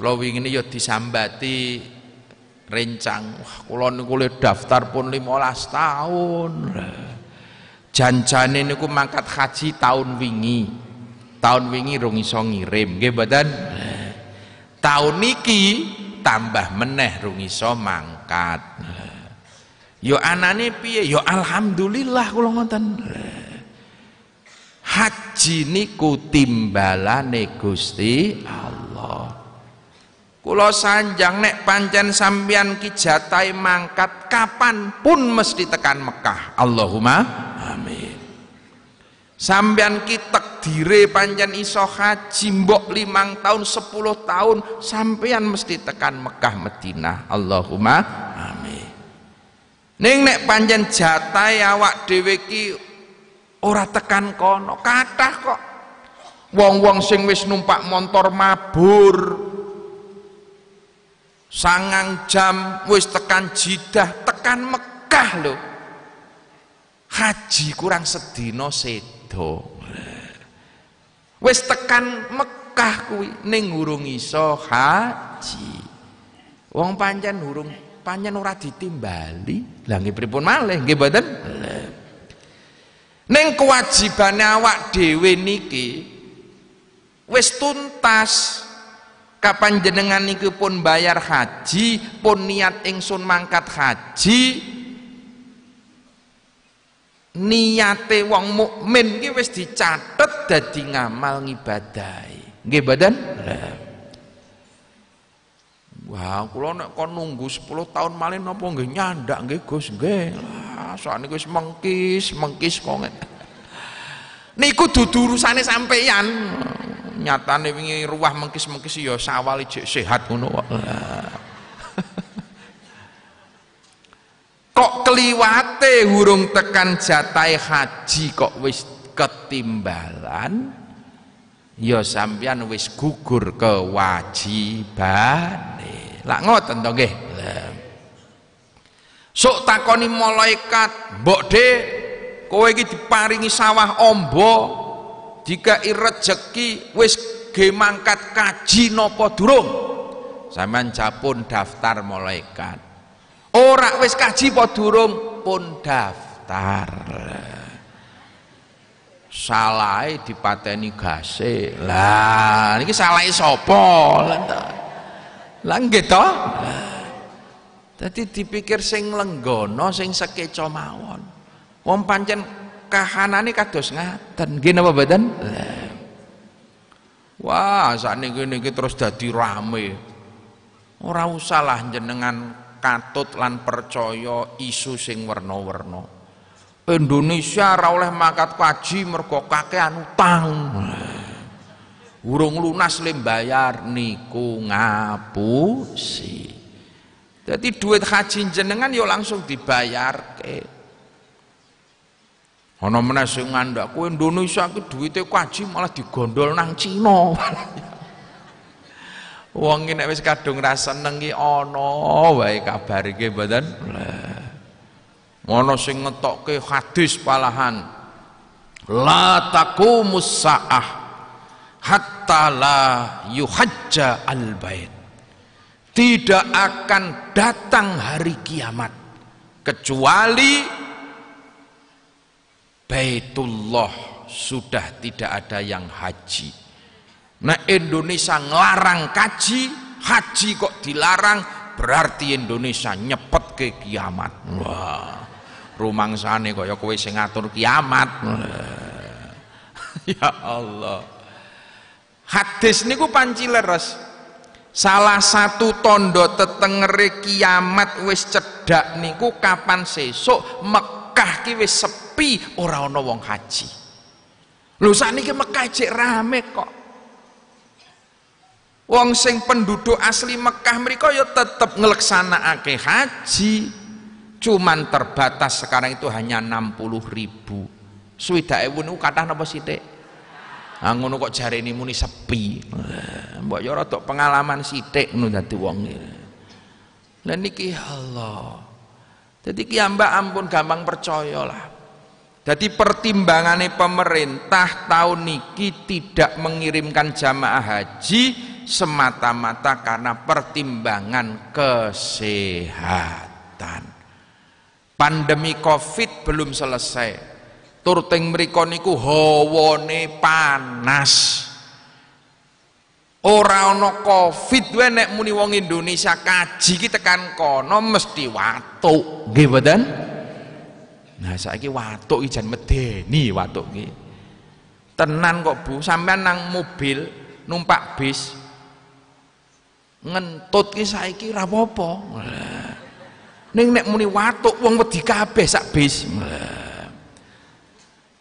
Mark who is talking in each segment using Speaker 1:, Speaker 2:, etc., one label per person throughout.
Speaker 1: Kula wingine ya disambati rencang. Wah, kula niku daftar pun 15 tahun. Janjane niku mangkat haji tahun wingi. Tahun wingi rongi iso ngirim, nggih mboten? Tahun niki tambah meneh rongi iso mangkat. Yo anane piye? Yo alhamdulillah kula ngoten. Haji niku timbalane Gusti Allah. Kulo sanjang nek pancen sambian ki jatai mangkat kapanpun mesti tekan Mekah. Allahumma amin. Sambian ki dire pancen iso haji mbok limang tahun sepuluh tahun sambian mesti tekan Mekah Madinah. Allahumma amin. Ning nek pancen jatai awak dhewe ki ora tekan kono kathah kok. Wong-wong sing wis numpak motor mabur, sangang jam wis tekan jidah tekan Mekah loh haji kurang sedina sedo wis tekan Mekah kuwi ning urung iso haji wong pancen urung pancen ora ditimbali lah nggih pripun malih nggih mboten ning kewajibane awak dhewe niki wis tuntas kapan jenengan niku pun bayar haji pun niat ingsun mangkat haji niate wong mukmin ki wis dicatet dadi ngamal ngibadahi nggih badan Wah, kula nek kon nunggu 10 tahun malih napa nggih nyandak nggih Gus nggih. Lah, wis mengkis, mengkis kok. Niku dudu urusane sampeyan nyatane wingi ruah mengkis-mengkis ya sawali jek sehat ngono kok. kok hurung tekan jatai haji kok wis ketimbalan ya sampeyan wis gugur kewajiban Lak ngoten to nggih. Sok takoni malaikat, "Mbok de kowe iki diparingi sawah ombo jika rezeki wis wes mangkat kaji napa durung sampean capun daftar malaikat ora wis kaji po durung pun daftar salahe dipateni gase lah ini salah sapa lah toh. jadi dipikir sing lenggono sing sekeca mawon wong pancen kahanane kados ngaten nggih napa mboten wah sakniki niki terus dadi rame ora usahlah jenengan katut lan percaya isu sing warna-warna Indonesia ora oleh makat kaji mergo kakean utang urung lunas le bayar niku ngapusi Jadi duit haji jenengan yo ya langsung dibayar ke ana meneh sing ngandak kowe Indonesia ku duwite kaji malah digondol nang Cina wong iki nek wis kadung ra seneng iki ana wae kabar iki mboten ana sing ngetokke hadis palahan la taqumus saah hatta la yuhajja al bait tidak akan datang hari kiamat kecuali Baitullah sudah tidak ada yang haji. Nah Indonesia ngelarang kaji, haji kok dilarang, berarti Indonesia nyepet ke kiamat. Wah, rumang sana kaya kowe sing ngatur kiamat. ya Allah. Hadis niku panci leres. Salah satu tondo tetengere kiamat wis cedak niku kapan sesuk Mekah ki wis sepi ora ana wong haji. Lho sakniki Mekah rame kok. Wong sing penduduk asli Mekah mereka ya tetap ngelaksanakake haji. Cuman terbatas sekarang itu hanya 60 ribu. Swida ewu niku kathah napa sithik? Ah ngono kok jarene muni sepi. Mbok ya rada pengalaman sithik ngono dadi wong. Lah niki ya Allah. Jadi kiamba ampun gampang percaya lah. Jadi pertimbangannya pemerintah tahun niki tidak mengirimkan jamaah haji semata-mata karena pertimbangan kesehatan. Pandemi Covid belum selesai. Turting mriku hawone panas. Ora ana Covid wae nek muni wong Indonesia kaji ki tekan kono mesti watuk. Nggih mboten? Nah saiki watuk iki ijan medeni watuk ki. Tenan kok Bu, sampean nang mobil numpak bis ngentut ki saiki ra apa-apa. Nah, ning nek muni watuk wong wedi kabeh sak bis. Nah,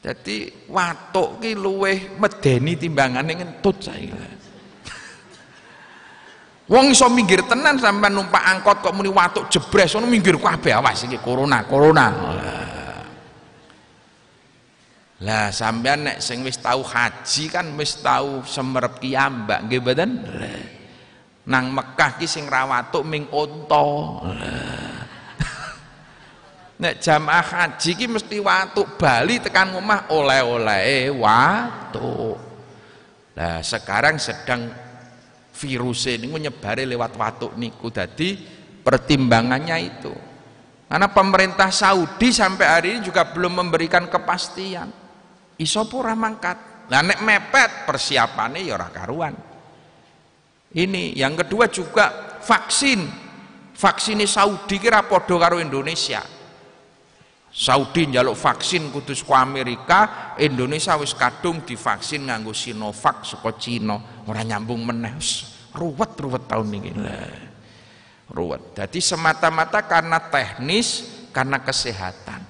Speaker 1: jadi watuk ki luweh medeni timbangane ngentut saiki. Wong iso minggir tenan sampai numpak angkot kok muni watuk jebres ngono minggir kabeh awas iki corona, corona. Lah sampean nek sing wis tahu haji kan wis tahu semerep kiambak nggih mboten? Nang Mekah ki sing rawatuk ming unta. Nek jamaah haji ki mesti watuk Bali tekan omah oleh-oleh watuk. Lah sekarang sedang virus ini menyebar lewat waktu niku tadi pertimbangannya itu karena pemerintah Saudi sampai hari ini juga belum memberikan kepastian Isopura mangkat nah mepet persiapannya ya rakaruan ini yang kedua juga vaksin vaksin Saudi kira podo karo Indonesia Saudi njaluk vaksin kudus ke Amerika, Indonesia wis kadung divaksin nganggo Sinovac saka Cina, ora nyambung meneh. Ruwet-ruwet tahun ini. Lah. Ruwet. Jadi semata-mata karena teknis, karena kesehatan.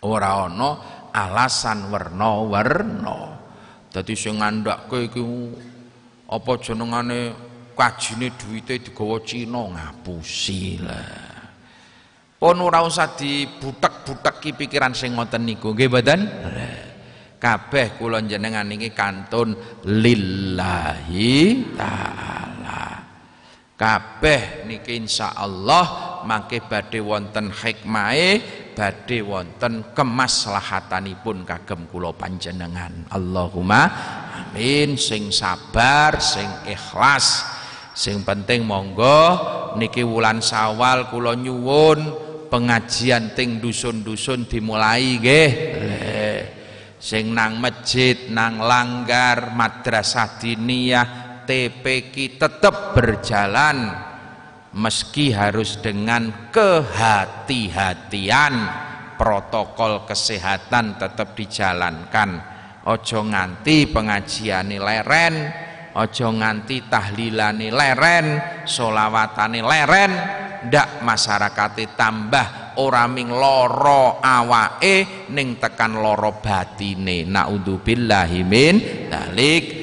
Speaker 1: Ora ana alasan werna-werna. Dadi sing ngandhakke iki apa jenengane kajine duwite digawa Cina ngapusi lah. Pun ora usah dibutek-buteki pikiran sing ngoten niku. Nggih mboten? Kabeh kula jenengan niki kantun lillahi taala. Kabeh niki insyaallah mangke badhe wonten hikmahe, badhe wonten kemaslahatanipun kagem kula panjenengan. Allahumma amin sing sabar, sing ikhlas. Sing penting monggo niki wulan Sawal kula nyuwun pengajian ting dusun-dusun dimulai nggih eh, sing nang masjid nang langgar madrasah diniyah TPQ tetap berjalan meski harus dengan kehati-hatian protokol kesehatan tetap dijalankan ojo nganti pengajiani leren ojo nganti tahlilani leren solawatani leren dak masyarakate tambah ora ming loro awake ning tekan loro batine naudzubillahi min dalik